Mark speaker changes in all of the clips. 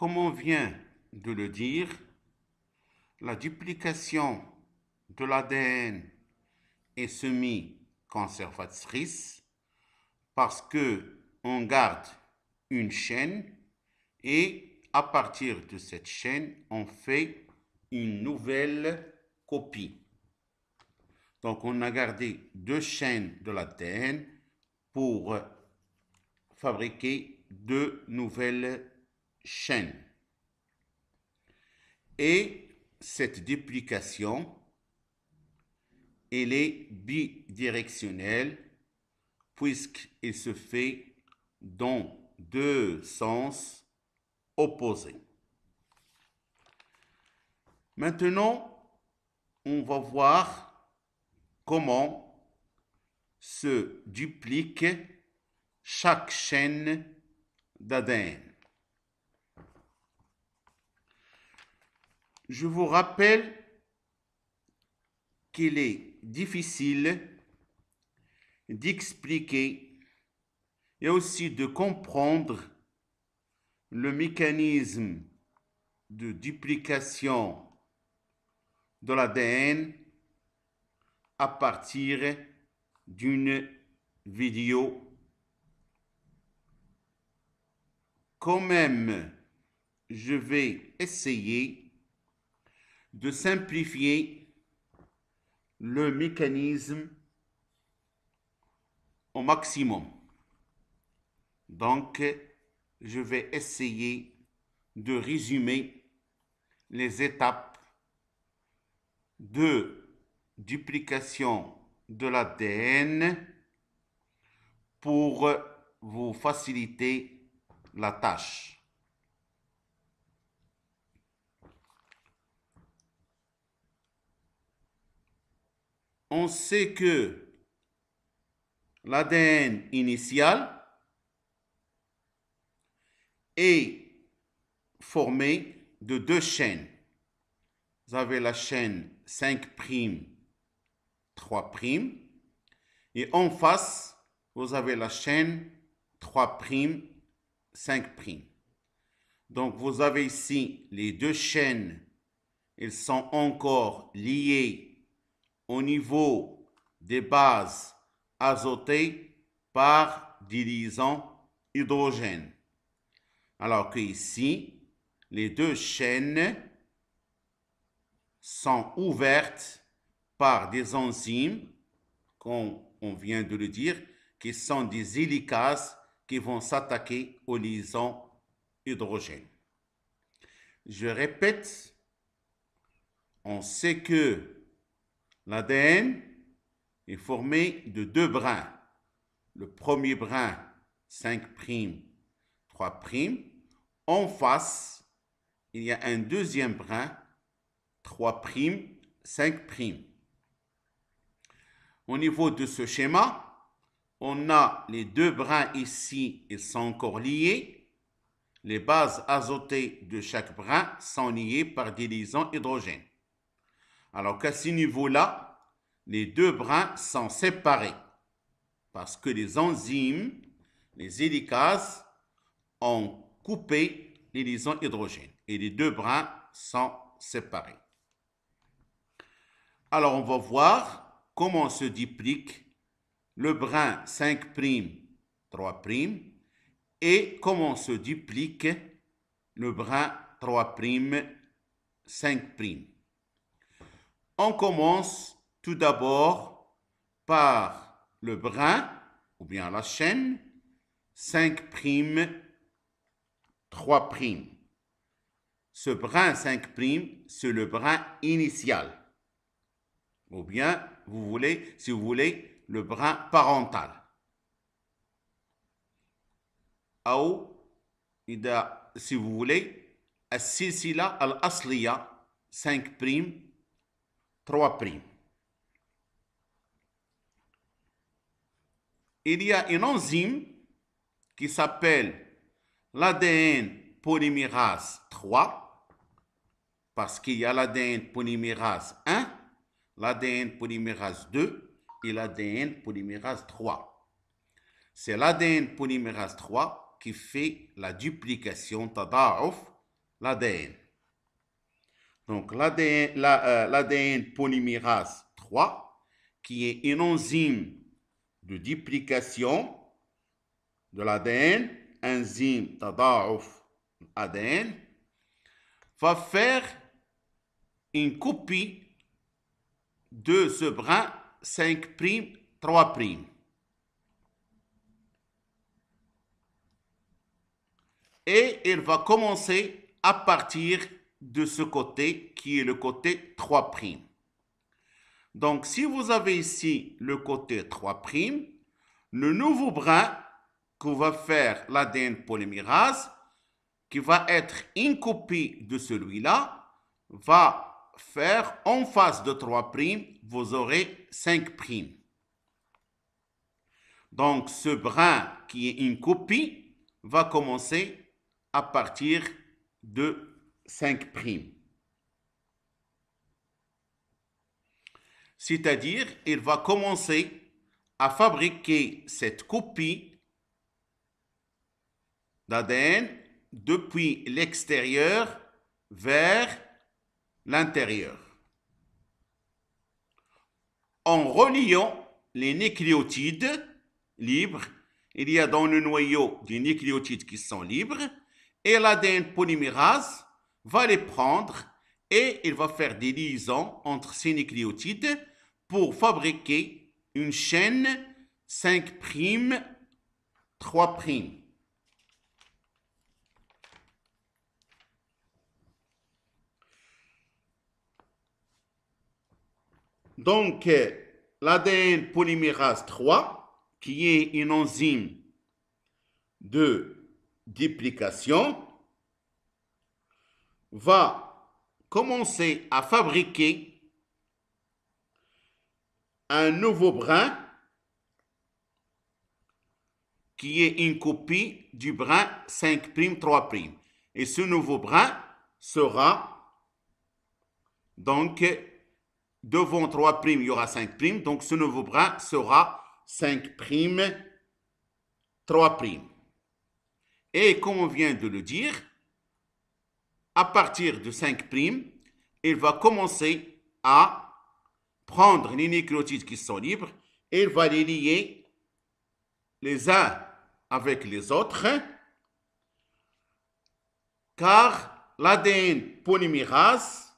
Speaker 1: Comme on vient de le dire, la duplication de l'ADN est semi-conservatrice parce que on garde une chaîne et à partir de cette chaîne, on fait une nouvelle copie. Donc on a gardé deux chaînes de l'ADN pour fabriquer deux nouvelles chaîne. Et cette duplication, elle est bidirectionnelle puisqu'elle se fait dans deux sens opposés. Maintenant, on va voir comment se duplique chaque chaîne d'ADN. Je vous rappelle qu'il est difficile d'expliquer et aussi de comprendre le mécanisme de duplication de l'ADN à partir d'une vidéo quand même je vais essayer de simplifier le mécanisme au maximum. Donc, je vais essayer de résumer les étapes de duplication de l'ADN pour vous faciliter la tâche. on sait que l'ADN initial est formé de deux chaînes. Vous avez la chaîne 5', 3' et en face, vous avez la chaîne 3', 5'. Donc vous avez ici les deux chaînes, elles sont encore liées au niveau des bases azotées par des liaisons hydrogène. Alors que ici, les deux chaînes sont ouvertes par des enzymes, comme on vient de le dire, qui sont des hélicases qui vont s'attaquer aux liaisons hydrogène. Je répète, on sait que L'ADN est formé de deux brins. Le premier brin, 5 3 En face, il y a un deuxième brin, 3 5 Au niveau de ce schéma, on a les deux brins ici, ils sont encore liés. Les bases azotées de chaque brin sont liées par des liaisons hydrogène. Alors qu'à ce niveau-là, les deux brins sont séparés parce que les enzymes, les hélicases, ont coupé les liaisons hydrogènes et les deux brins sont séparés. Alors on va voir comment se duplique le brin 5', 3' et comment se duplique le brin 3', 5'. On commence tout d'abord par le brin ou bien la chaîne, 5 3 Ce brin 5 c'est le brin initial. Ou bien, vous voulez, si vous voulez, le brin parental. Ou, si vous voulez, la al-asliya, 5 il y a une enzyme qui s'appelle l'ADN polymérase 3, parce qu'il y a l'ADN polymérase 1, l'ADN polymérase 2 et l'ADN polymérase 3. C'est l'ADN polymérase 3 qui fait la duplication, de l'ADN. Donc l'ADN euh, polymérase 3, qui est une enzyme de duplication de l'ADN, enzyme tadaouf ADN, va faire une copie de ce brin 5 3 Et il va commencer à partir de ce côté qui est le côté 3'. Donc si vous avez ici le côté 3', le nouveau brin que va faire l'ADN polymérase, qui va être une copie de celui-là, va faire en face de 3', vous aurez 5'. Donc ce brin qui est une copie va commencer à partir de 5 C'est-à-dire, il va commencer à fabriquer cette copie d'ADN depuis l'extérieur vers l'intérieur en reliant les nucléotides libres. Il y a dans le noyau des nucléotides qui sont libres et l'ADN polymérase va les prendre et il va faire des liaisons entre ces nucléotides pour fabriquer une chaîne 5', 3'. Donc, euh, l'ADN polymérase 3, qui est une enzyme de duplication, va commencer à fabriquer un nouveau brin qui est une copie du brin 5'3' Et ce nouveau brin sera donc devant 3', il y aura 5', donc ce nouveau brin sera 5', 3'. Et comme on vient de le dire, à partir de 5 primes, il va commencer à prendre les nucléotides qui sont libres et il va les lier les uns avec les autres, car l'ADN polymérase,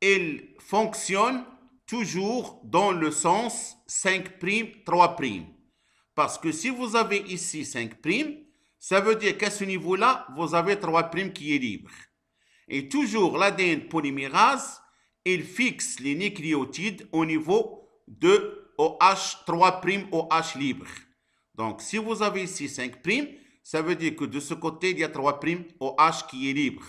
Speaker 1: il fonctionne toujours dans le sens 5', 3'. Parce que si vous avez ici 5', ça veut dire qu'à ce niveau-là, vous avez 3 primes qui est libre. Et toujours l'ADN polymérase, il fixe les nucléotides au niveau de OH, 3 OH libre. Donc, si vous avez ici 5 primes, ça veut dire que de ce côté, il y a 3 OH qui est libre.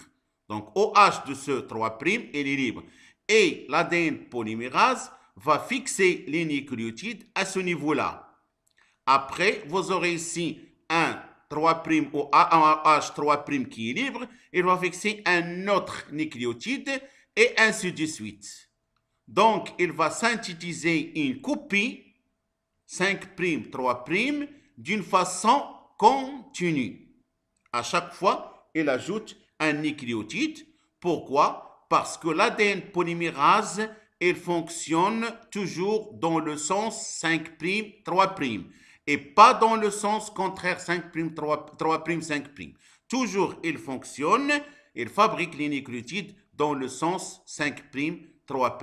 Speaker 1: Donc, OH de ce 3 primes, il est libre. Et l'ADN polymérase va fixer les nucléotides à ce niveau-là. Après, vous aurez ici un 3' ou AH3' qui est libre, il va fixer un autre nucléotide et ainsi de suite. Donc, il va synthétiser une copie 5', 3' d'une façon continue. À chaque fois, il ajoute un nucléotide. Pourquoi Parce que l'ADN polymérase, il fonctionne toujours dans le sens 5', 3' et pas dans le sens contraire 5 3, 3 5 Toujours, il fonctionne, il fabrique l'inéclutide dans le sens 5 3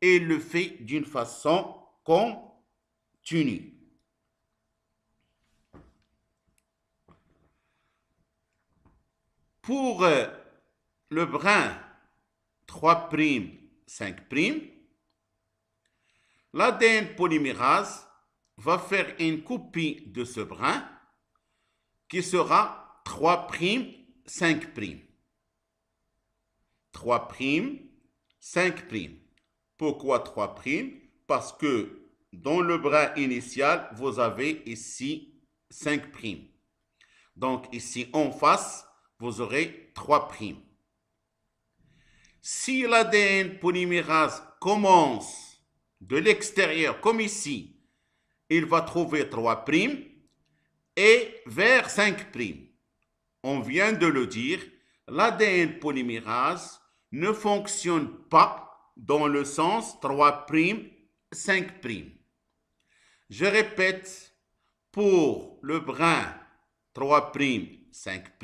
Speaker 1: et le fait d'une façon continue. Pour euh, le brin 3 5 l'ADN polymérase va faire une copie de ce brin qui sera 3 primes, 5 3 5 Pourquoi 3 Parce que dans le brin initial, vous avez ici 5 Donc ici en face, vous aurez 3 Si l'ADN polymérase commence de l'extérieur, comme ici, il va trouver 3 et vers 5 On vient de le dire, l'ADN polymérase ne fonctionne pas dans le sens 3 5 Je répète, pour le brin 3 5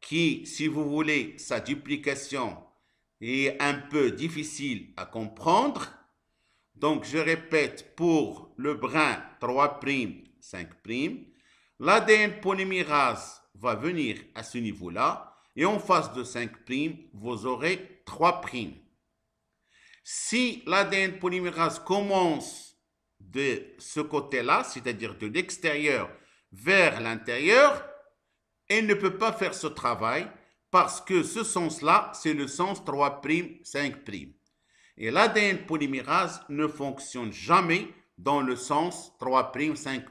Speaker 1: qui, si vous voulez, sa duplication est un peu difficile à comprendre, donc, je répète, pour le brin, 3 5 L'ADN polymérase va venir à ce niveau-là. Et en face de 5 vous aurez 3 Si l'ADN polymérase commence de ce côté-là, c'est-à-dire de l'extérieur vers l'intérieur, elle ne peut pas faire ce travail parce que ce sens-là, c'est le sens 3', 5'. Et l'ADN polymérase ne fonctionne jamais dans le sens 3', 5'.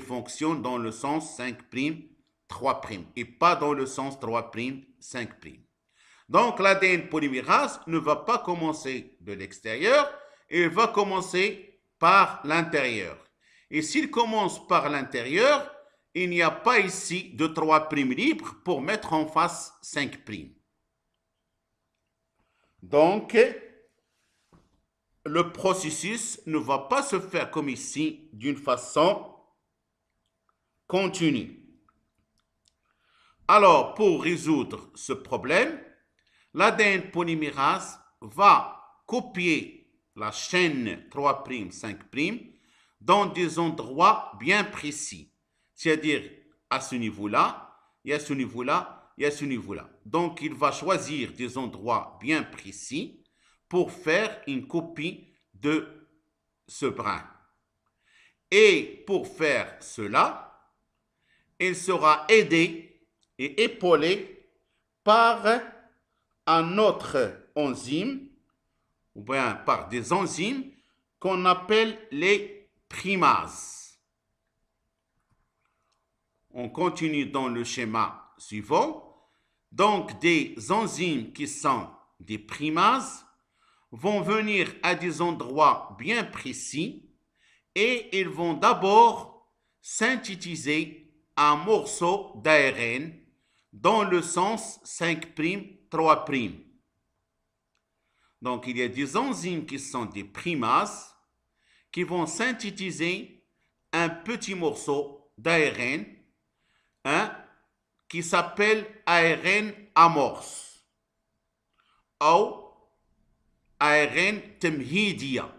Speaker 1: fonctionne dans le sens 5', 3' et pas dans le sens 3', 5'. Donc l'ADN polymérase ne va pas commencer de l'extérieur, Elle va commencer par l'intérieur. Et s'il commence par l'intérieur, il n'y a pas ici de 3' libre pour mettre en face 5'. Donc, le processus ne va pas se faire comme ici d'une façon continue. Alors, pour résoudre ce problème, l'ADN polymérase va copier la chaîne 3', 5' dans des endroits bien précis. C'est-à-dire à ce niveau-là, et à ce niveau-là, et à ce niveau-là. Donc, il va choisir des endroits bien précis pour faire une copie de ce brin. Et pour faire cela, il sera aidé et épaulé par un autre enzyme, ou bien par des enzymes qu'on appelle les primases. On continue dans le schéma suivant. Donc des enzymes qui sont des primases vont venir à des endroits bien précis et ils vont d'abord synthétiser un morceau d'ARN dans le sens 5', 3'. Donc il y a des enzymes qui sont des primases qui vont synthétiser un petit morceau d'ARN hein, qui s'appelle ARN amorce ou ARN temhidia.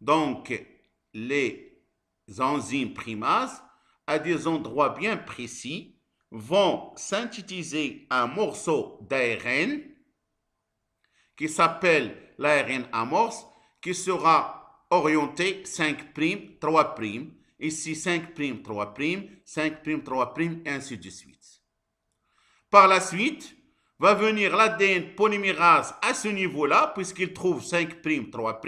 Speaker 1: Donc, les enzymes primases, à des endroits bien précis, vont synthétiser un morceau d'ARN qui s'appelle l'ARN amorce, qui sera orienté 5', 3', ici 5', 3', 5', 3', et ainsi de suite. Par la suite, va venir l'ADN polymérase à ce niveau-là, puisqu'il trouve 5 primes, 3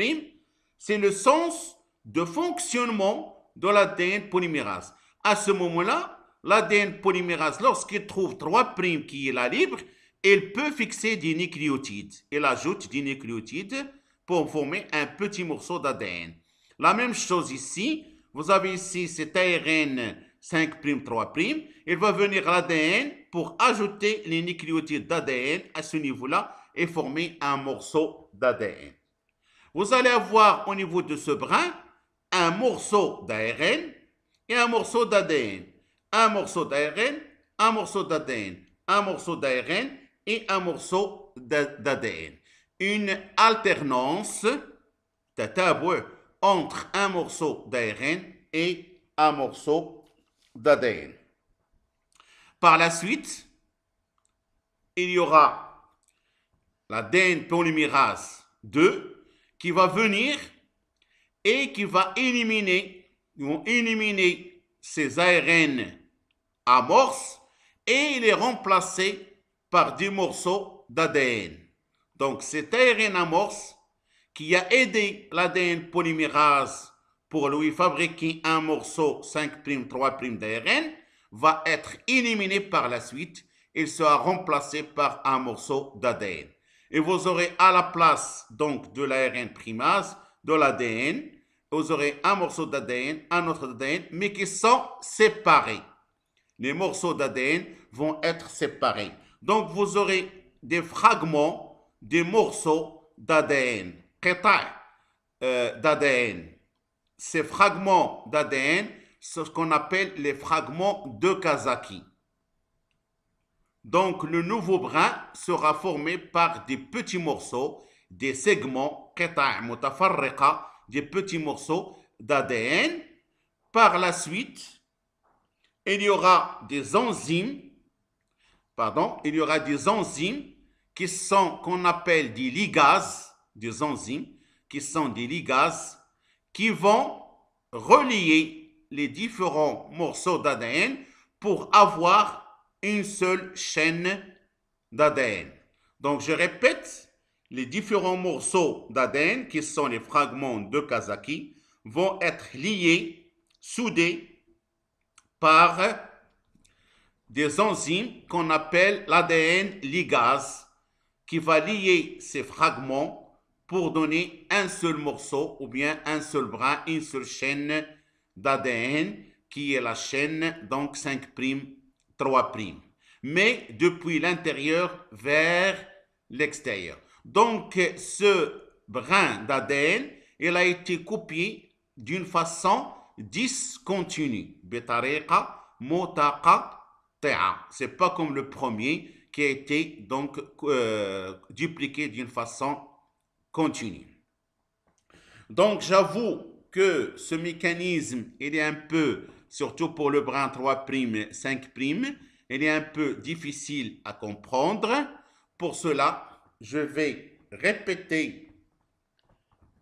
Speaker 1: C'est le sens de fonctionnement de l'ADN polymérase. À ce moment-là, l'ADN polymérase, lorsqu'il trouve 3 primes qui est la libre, il peut fixer des nucléotides. Il ajoute des nucléotides pour former un petit morceau d'ADN. La même chose ici. Vous avez ici cet ARN 5'3', il va venir l'ADN pour ajouter les nucléotides d'ADN à ce niveau-là et former un morceau d'ADN. Vous allez avoir au niveau de ce brin un morceau d'ARN et un morceau d'ADN. Un morceau d'ARN, un morceau d'ADN, un morceau d'ARN et un morceau d'ADN. Une alternance entre un morceau d'ARN et un morceau d'ADN. Par la suite, il y aura l'ADN polymérase 2 qui va venir et qui va éliminer, vont éliminer ces ARN amorces et il est remplacé par des morceaux d'ADN. Donc cet ARN amorce qui a aidé l'ADN polymérase pour lui fabriquer un morceau 5', 3' d'ARN va être éliminé par la suite. Il sera remplacé par un morceau d'ADN. Et vous aurez à la place donc de l'ARN primase, de l'ADN, vous aurez un morceau d'ADN, un autre d'ADN, mais qui sont séparés. Les morceaux d'ADN vont être séparés. Donc vous aurez des fragments, des morceaux d'ADN, euh, d'ADN ces fragments d'ADN, ce qu'on appelle les fragments de Kazaki. Donc le nouveau brin sera formé par des petits morceaux, des segments, des petits morceaux d'ADN. Par la suite, il y aura des enzymes, pardon, il y aura des enzymes qui sont qu'on appelle des ligases, des enzymes qui sont des ligases qui vont relier les différents morceaux d'ADN pour avoir une seule chaîne d'ADN. Donc je répète, les différents morceaux d'ADN, qui sont les fragments de Kazaki, vont être liés, soudés par des enzymes qu'on appelle l'ADN ligase, qui va lier ces fragments pour donner un seul morceau ou bien un seul brin, une seule chaîne d'ADN qui est la chaîne donc 5 3 mais depuis l'intérieur vers l'extérieur. Donc ce brin d'ADN, il a été copié d'une façon discontinue. C'est pas comme le premier qui a été donc euh, dupliqué d'une façon continue. Donc j'avoue que ce mécanisme, il est un peu, surtout pour le brin 3', 5', il est un peu difficile à comprendre. Pour cela, je vais répéter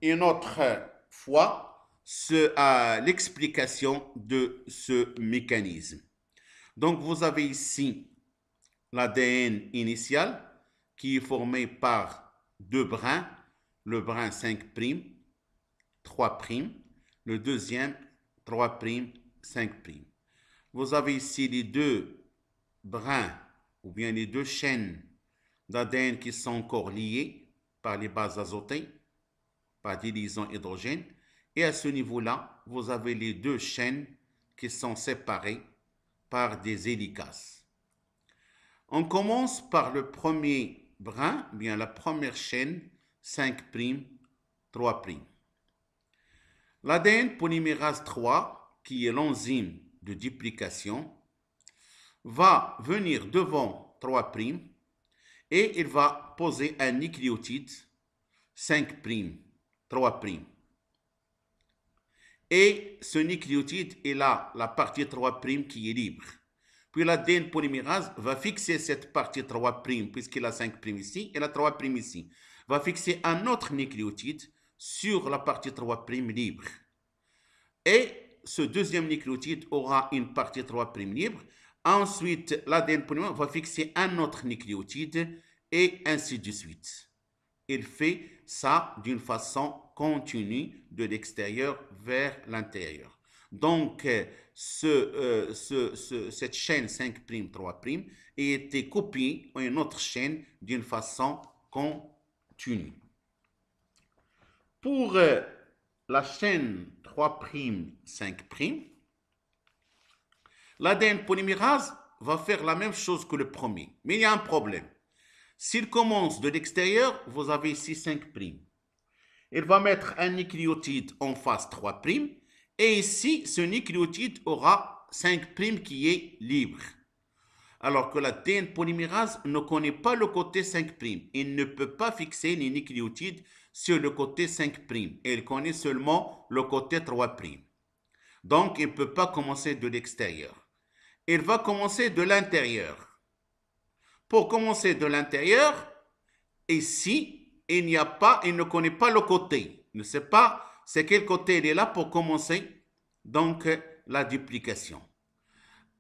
Speaker 1: une autre fois l'explication de ce mécanisme. Donc, vous avez ici l'ADN initial qui est formé par deux brins le brin 5 3 le deuxième 3 5 Vous avez ici les deux brins ou bien les deux chaînes d'ADN qui sont encore liées par les bases azotées, par des liaisons hydrogène. Et à ce niveau-là, vous avez les deux chaînes qui sont séparées par des hélicases. On commence par le premier brin, bien la première chaîne 5', 3'. L'ADN polymérase 3, qui est l'enzyme de duplication, va venir devant 3' et il va poser un nucléotide 5', 3'. Et ce nucléotide est là, la partie 3' qui est libre. Puis l'ADN polymérase va fixer cette partie 3', puisqu'il a 5' ici et la 3' ici va fixer un autre nucléotide sur la partie 3' libre. Et ce deuxième nucléotide aura une partie 3' libre. Ensuite, l'ADN dernière va fixer un autre nucléotide et ainsi de suite. Il fait ça d'une façon continue de l'extérieur vers l'intérieur. Donc, euh, euh, ce, cette chaîne 5', 3' a été copiée en une autre chaîne d'une façon continue. Pour euh, la chaîne 3', 5', l'ADN polymérase va faire la même chose que le premier. Mais il y a un problème. S'il commence de l'extérieur, vous avez ici 5 Il va mettre un nucléotide en face 3 Et ici, ce nucléotide aura 5 qui est libre alors que la TN polymérase ne connaît pas le côté 5' il ne peut pas fixer les nucléotides sur le côté 5'. Elle connaît seulement le côté 3'. Donc, elle ne peut pas commencer de l'extérieur. Elle va commencer de l'intérieur. Pour commencer de l'intérieur, ici, il n'y a pas, il ne connaît pas le côté. Il ne sait pas c'est quel côté il est là pour commencer. Donc, la duplication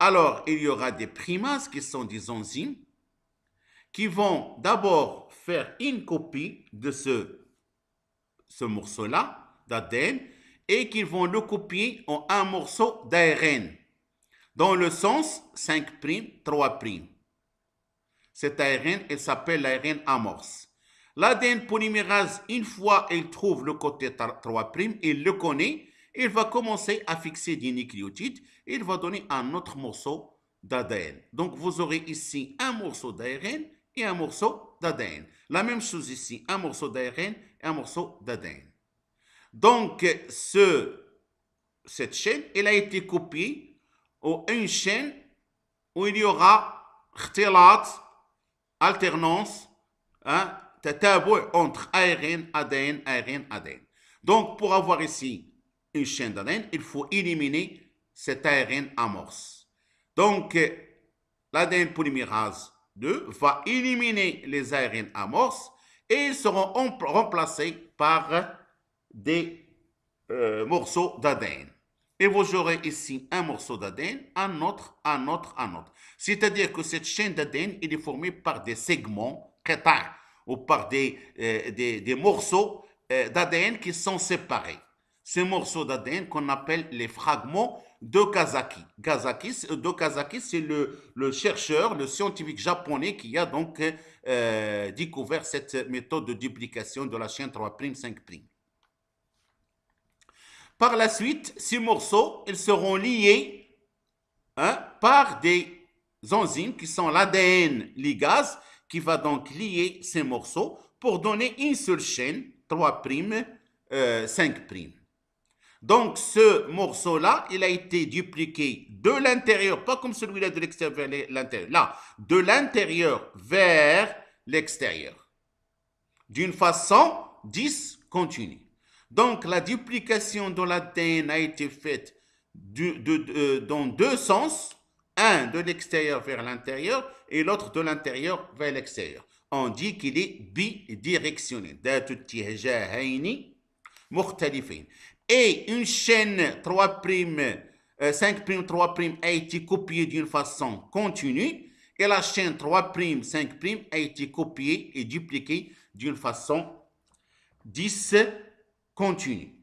Speaker 1: alors il y aura des primases qui sont des enzymes qui vont d'abord faire une copie de ce, morceau-là d'ADN et qui vont le copier en un morceau d'ARN dans le sens 5 3 Cet ARN, il s'appelle l'ARN amorce. L'ADN polymérase, une fois qu'il trouve le côté 3 il le connaît, il va commencer à fixer des nucléotides il va donner un autre morceau d'ADN. Donc vous aurez ici un morceau d'ARN et un morceau d'ADN. La même chose ici, un morceau d'ARN et un morceau d'ADN. Donc ce, cette chaîne, elle a été copiée en une chaîne où il y aura alternance, hein, entre ARN, ADN, ARN, ADN. Donc pour avoir ici une chaîne d'ADN, il faut éliminer cette ARN amorce. Donc, euh, l'ADN polymérase 2 va éliminer les ARN amorces et ils seront remplacés par des euh, morceaux d'ADN. Et vous aurez ici un morceau d'ADN, un autre, un autre, un autre. C'est-à-dire que cette chaîne d'ADN est formée par des segments crétins ou par des, euh, des, morceaux d'ADN qui sont séparés. Ces morceaux d'ADN qu'on appelle les fragments Dokazaki. Gazaki, euh, Dokazaki, c'est le, chercheur, le scientifique japonais qui a donc euh, découvert cette méthode de duplication de la chaîne 3'5'. Par la suite, ces morceaux, ils seront liés hein, par des enzymes qui sont l'ADN ligase, qui va donc lier ces morceaux pour donner une seule chaîne, 3', 5'. Donc ce morceau-là, il a été dupliqué de l'intérieur, pas comme celui-là de l'extérieur vers l'intérieur, là, de l'intérieur vers l'extérieur, d'une façon discontinue. Donc la duplication de l'ADN a été faite euh, dans deux sens, un de l'extérieur vers l'intérieur et l'autre de l'intérieur vers l'extérieur. On dit qu'il est bidirectionnel et une chaîne 3', 5', 3' a été copiée d'une façon continue et la chaîne 3', 5' a été copiée et dupliquée d'une façon discontinue.